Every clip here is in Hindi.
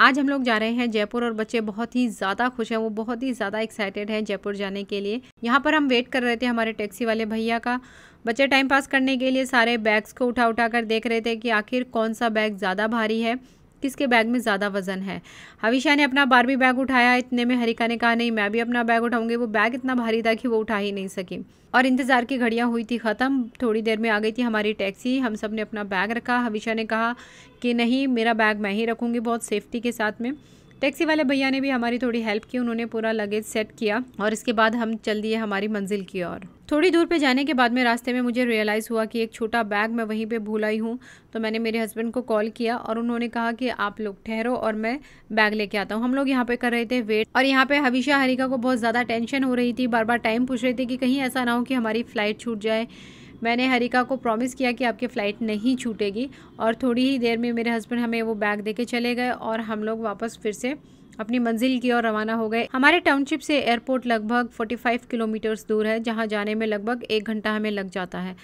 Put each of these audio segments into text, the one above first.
आज हम लोग जा रहे हैं जयपुर और बच्चे बहुत ही ज़्यादा खुश हैं वो बहुत ही ज़्यादा एक्साइटेड हैं जयपुर जाने के लिए यहाँ पर हम वेट कर रहे थे हमारे टैक्सी वाले भैया का बच्चे टाइम पास करने के लिए सारे बैग्स को उठा उठा कर देख रहे थे कि आखिर कौन सा बैग ज़्यादा भारी है किसके बैग में ज़्यादा वजन है हविशा ने अपना बारबी बैग उठाया इतने में हरिका ने कहा नहीं मैं भी अपना बैग उठाऊंगी वो बैग इतना भारी था कि वो उठा ही नहीं सकी और इंतज़ार की घड़ियाँ हुई थी ख़त्म थोड़ी देर में आ गई थी हमारी टैक्सी हम सब ने अपना बैग रखा हविशा ने कहा कि नहीं मेरा बैग मैं ही रखूँगी बहुत सेफ्टी के साथ में टैक्सी वाले भैया ने भी हमारी थोड़ी हेल्प की उन्होंने पूरा लगेज सेट किया और इसके बाद हम चल दिए हमारी मंजिल की ओर थोड़ी दूर पे जाने के बाद में रास्ते में मुझे रियलाइज़ हुआ कि एक छोटा बैग मैं वहीं पे भूल आई हूँ तो मैंने मेरे हस्बैंड को कॉल किया और उन्होंने कहा कि आप लोग ठहरो और मैं बैग लेके आता हूँ हम लोग यहाँ पे कर रहे थे वेट और यहाँ पे हविशा हरिका को बहुत ज़्यादा टेंशन हो रही थी बार बार टाइम पूछ रही थी कि कहीं ऐसा ना हो कि हमारी फ़्लाइट छूट जाए मैंने हरिका को प्रॉमिस किया कि आपकी फ़्लाइट नहीं छूटेगी और थोड़ी ही देर में मेरे हस्बैंड हमें वो बैग दे के चले गए और हम लोग वापस फिर से अपनी मंजिल की ओर रवाना हो गए हमारे टाउनशिप से एयरपोर्ट लगभग 45 किलोमीटर्स दूर है जहाँ जाने में लगभग एक घंटा हमें लग जाता है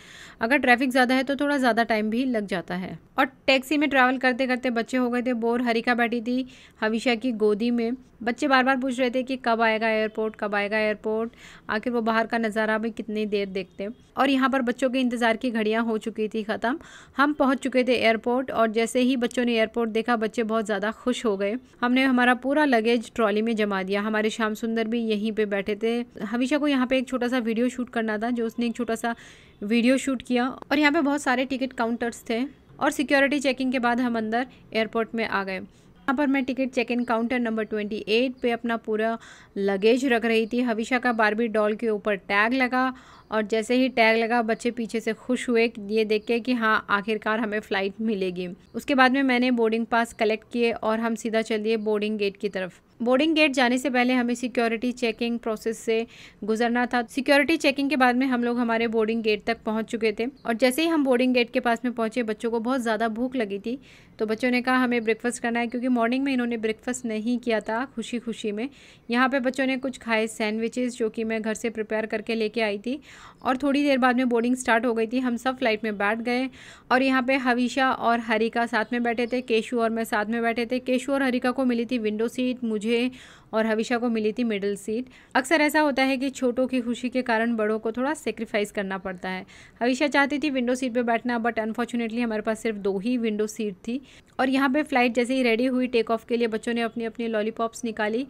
अगर ट्रैफिक ज़्यादा है तो थोड़ा ज़्यादा टाइम भी लग जाता है और टैक्सी में ट्रैवल करते करते बच्चे हो गए थे बोर हरिका बैठी थी हविशा की गोदी में बच्चे बार बार पूछ रहे थे कि कब आएगा एयरपोर्ट कब आएगा एयरपोर्ट आखिर वो बाहर का नज़ारा भी कितनी देर देखते और यहाँ पर बच्चों के इंतज़ार की घड़ियाँ हो चुकी थी ख़त्म हम पहुँच चुके थे एयरपोर्ट और जैसे ही बच्चों ने एयरपोर्ट देखा बच्चे बहुत ज़्यादा खुश हो गए हमने हमारा पूरा पूरा लगेज ट्रॉली में जमा दिया हमारे श्याम सुंदर भी यहीं पे बैठे थे हमेशा को यहाँ पे एक छोटा सा वीडियो शूट करना था जो उसने एक छोटा सा वीडियो शूट किया और यहाँ पे बहुत सारे टिकट काउंटर्स थे और सिक्योरिटी चेकिंग के बाद हम अंदर एयरपोर्ट में आ गए यहाँ पर मैं ticket check in counter number 28 पे अपना पूरा लगेज रख रही थी हविशा का बारबी डॉल के ऊपर टैग लगा और जैसे ही टैग लगा बच्चे पीछे से खुश हुए ये देख के कि हाँ आखिरकार हमें फ़्लाइट मिलेगी उसके बाद में मैंने बोर्डिंग पास कलेक्ट किए और हम सीधा चल दिए बोर्डिंग गेट की तरफ बोर्डिंग गेट जाने से पहले हमें सिक्योरिटी चेकिंग प्रोसेस से गुजरना था सिक्योरिटी चेकिंग के बाद में हम लोग हमारे बोर्डिंग गेट तक पहुंच चुके थे और जैसे ही हम बोर्डिंग गेट के पास में पहुंचे बच्चों को बहुत ज़्यादा भूख लगी थी तो बच्चों ने कहा हमें ब्रेकफास्ट करना है क्योंकि मॉर्निंग में इन्होंने ब्रेकफास्ट नहीं किया था खुशी खुशी में यहाँ पर बच्चों ने कुछ खाए सैंडविचेस जो कि मैं घर से प्रिपेयर करके लेके आई थी और थोड़ी देर बाद में बोर्डिंग स्टार्ट हो गई थी हम सब फ्लाइट में बैठ गए और यहाँ पर हविशा और हरिका साथ में बैठे थे केशु और मैं साथ में बैठे थे केशु और हरिका को मिली थी विंडो सीट मुझे और हविशा को मिली थी मिडिल सीट अक्सर ऐसा होता है कि छोटों की खुशी के कारण बड़ों को थोड़ा सेक्रीफाइस करना पड़ता है हविशा चाहती थी विंडो सीट पर बैठना बट अनफॉर्चुनेटली हमारे पास सिर्फ दो ही विंडो सीट थी और यहाँ पर फ्लाइट जैसे ही रेडी हुई टेक ऑफ के लिए बच्चों ने अपनी अपनी लॉलीपॉप्स निकाली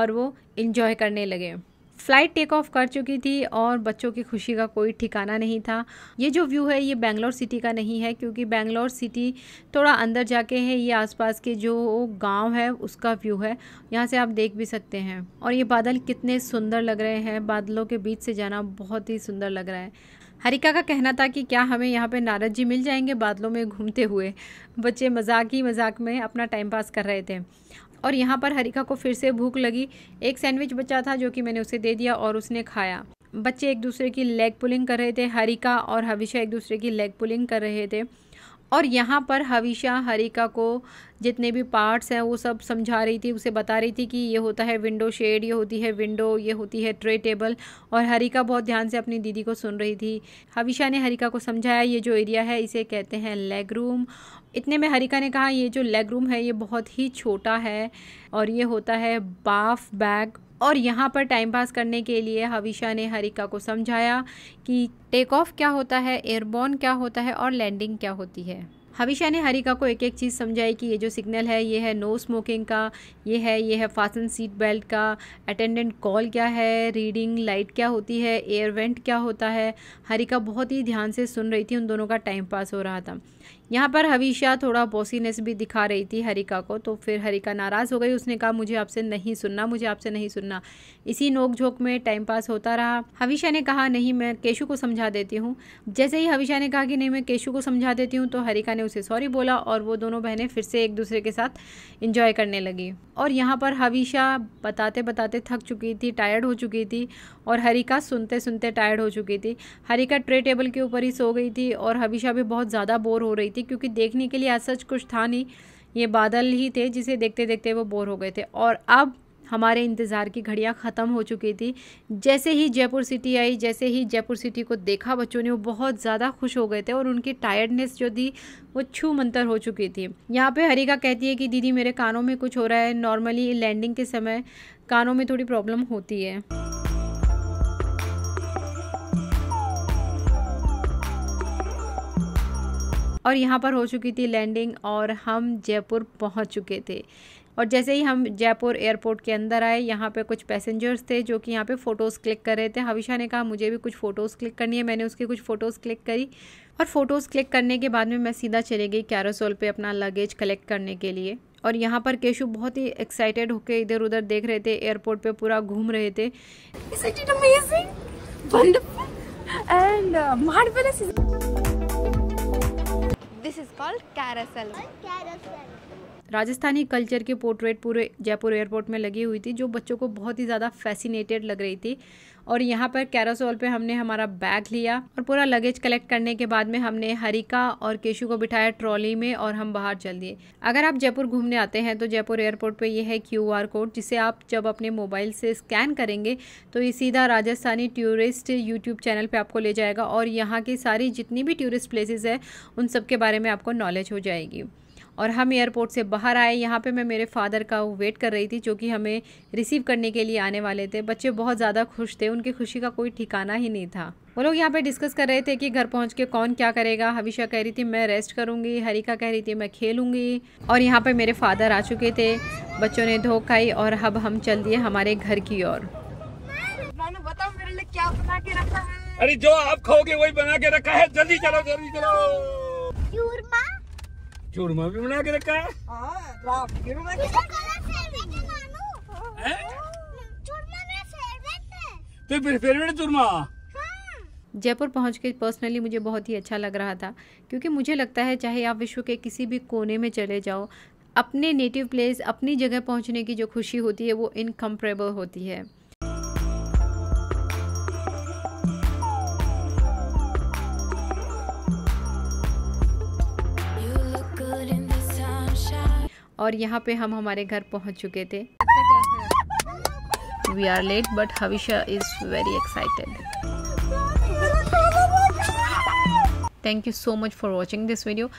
और वो इन्जॉय करने लगे फ़्लाइट टेक ऑफ कर चुकी थी और बच्चों की खुशी का कोई ठिकाना नहीं था ये जो व्यू है ये बेंगलोर सिटी का नहीं है क्योंकि बेंगलोर सिटी थोड़ा अंदर जाके है ये आसपास के जो गांव है उसका व्यू है यहाँ से आप देख भी सकते हैं और ये बादल कितने सुंदर लग रहे हैं बादलों के बीच से जाना बहुत ही सुंदर लग रहा है हरिका का कहना था कि क्या हमें यहाँ पे नारद जी मिल जाएंगे बादलों में घूमते हुए बच्चे मजाक ही मजाक में अपना टाइम पास कर रहे थे और यहाँ पर हरिका को फिर से भूख लगी एक सैंडविच बचा था जो कि मैंने उसे दे दिया और उसने खाया बच्चे एक दूसरे की लेग पुलिंग कर रहे थे हरिका और हविशा एक दूसरे की लेग पुलिंग कर रहे थे और यहाँ पर हविशा हरिका को जितने भी पार्ट्स हैं वो सब समझा रही थी उसे बता रही थी कि ये होता है विंडो शेड ये होती है विंडो ये होती है ट्रे टेबल और हरिका बहुत ध्यान से अपनी दीदी को सुन रही थी हविशा ने हरिका को समझाया ये जो एरिया है इसे कहते हैं लेग रूम इतने में हरिका ने कहा ये जो लेग रूम है ये बहुत ही छोटा है और ये होता है बाफ बैग और यहाँ पर टाइम पास करने के लिए हविशा ने हरिका को समझाया कि टेक ऑफ क्या होता है एयरबॉर्न क्या होता है और लैंडिंग क्या होती है हविशा ने हरिका को एक एक चीज़ समझाई कि ये जो सिग्नल है ये है नो स्मोकिंग का ये है ये है फासन सीट बेल्ट का अटेंडेंट कॉल क्या है रीडिंग लाइट क्या होती है एयर वेंट क्या होता है हरिका बहुत ही ध्यान से सुन रही थी उन दोनों का टाइम पास हो रहा था यहाँ पर हवीशा थोड़ा बॉसीनेस भी दिखा रही थी हरिका को तो फिर हरिका नाराज़ हो गई उसने कहा मुझे आपसे नहीं सुनना मुझे आपसे नहीं सुनना इसी नोक झोंक में टाइम पास होता रहा हवीशा ने कहा नहीं मैं केशु को समझा देती हूँ जैसे ही हवीशा ने कहा कि नहीं मैं केशु को समझा देती हूँ तो हरिका ने उसे सॉरी बोला और वो दोनों बहनें फिर से एक दूसरे के साथ इंजॉय करने लगी और यहाँ पर हवीशा बताते बताते थक चुकी थी टायर्ड हो चुकी थी और हरिका सुनते सुनते टायर्ड हो चुकी थी हरिका ट्रे टेबल के ऊपर ही सो गई थी और हवीशा भी बहुत ज़्यादा बोर हो रही थी थी क्योंकि देखने के लिए आज सच कुछ था नहीं ये बादल ही थे जिसे देखते देखते वो बोर हो गए थे और अब हमारे इंतज़ार की घड़ियां ख़त्म हो चुकी थी जैसे ही जयपुर सिटी आई जैसे ही जयपुर सिटी को देखा बच्चों ने वो बहुत ज़्यादा खुश हो गए थे और उनकी टायर्डनेस जो थी वो छू मंतर हो चुकी थी यहाँ पे हरिका कहती है कि दीदी मेरे कानों में कुछ हो रहा है नॉर्मली लैंडिंग के समय कानों में थोड़ी प्रॉब्लम होती है और यहाँ पर हो चुकी थी लैंडिंग और हम जयपुर पहुँच चुके थे और जैसे ही हम जयपुर एयरपोर्ट के अंदर आए यहाँ पे कुछ पैसेंजर्स थे जो कि यहाँ पे फ़ोटोज़ क्लिक कर रहे थे हविशा ने कहा मुझे भी कुछ फ़ोटोज़ क्लिक करनी है मैंने उसकी कुछ फ़ोटोज़ क्लिक करी और फ़ोटोज़ क्लिक करने के बाद में मैं सीधा चले गई कैरोसोल पे अपना लगेज कलेक्ट करने के लिए और यहाँ पर केशु बहुत ही एक्साइटेड होके इधर उधर देख रहे थे एयरपोर्ट पर पूरा घूम रहे थे Isn't it amazing? Wonderful! And uh, marvelous! This is called carousel. A carousel. Rajasthani culture के पोर्ट्रेट पूरे जयपुर एयरपोर्ट में लगी हुई थी जो बच्चों को बहुत ही ज़्यादा फैसिनेटेड लग रही थी और यहाँ पर कैरासोल पे हमने हमारा बैग लिया और पूरा लगेज कलेक्ट करने के बाद में हमने हरिका और केशु को बिठाया ट्रॉली में और हम बाहर चल दिए अगर आप जयपुर घूमने आते हैं तो जयपुर एयरपोर्ट पे ये है क्यू कोड जिसे आप जब अपने मोबाइल से स्कैन करेंगे तो ये सीधा राजस्थानी टूरिस्ट यूट्यूब चैनल पर आपको ले जाएगा और यहाँ की सारी जितनी भी टूरिस्ट प्लेसेज है उन सब के बारे में आपको नॉलेज हो जाएगी और हम एयरपोर्ट से बाहर आए यहाँ पे मैं मेरे फादर का वेट कर रही थी जो कि हमें रिसीव करने के लिए आने वाले थे बच्चे बहुत ज़्यादा खुश थे उनकी खुशी का कोई ठिकाना ही नहीं था वो लोग यहाँ पे डिस्कस कर रहे थे कि घर पहुँच के कौन क्या करेगा हविशा कह रही थी मैं रेस्ट करूँगी हरिका कह रही थी मैं खेलूँगी और यहाँ पे मेरे फादर आ चुके थे बच्चों ने धो खाई और अब हम चल दिए हमारे घर की ओर बताओ मेरे लिए क्या बना के रखा है अरे जो आप खाओगे वही बना के रखा है जल्दी चलो जल्दी चलो चूरमा भी बना के रखा है हाँ, तो फिर फेवरेट चूरमा जयपुर पहुंच के पर्सनली मुझे बहुत ही अच्छा लग रहा था क्योंकि मुझे लगता है चाहे आप विश्व के किसी भी कोने में चले जाओ अपने नेटिव प्लेस अपनी जगह पहुंचने की जो खुशी होती है वो इनकम्परेबल होती है और यहाँ पे हम हमारे घर पहुँच चुके थे we are late but Havisha is very excited thank you so much for watching this video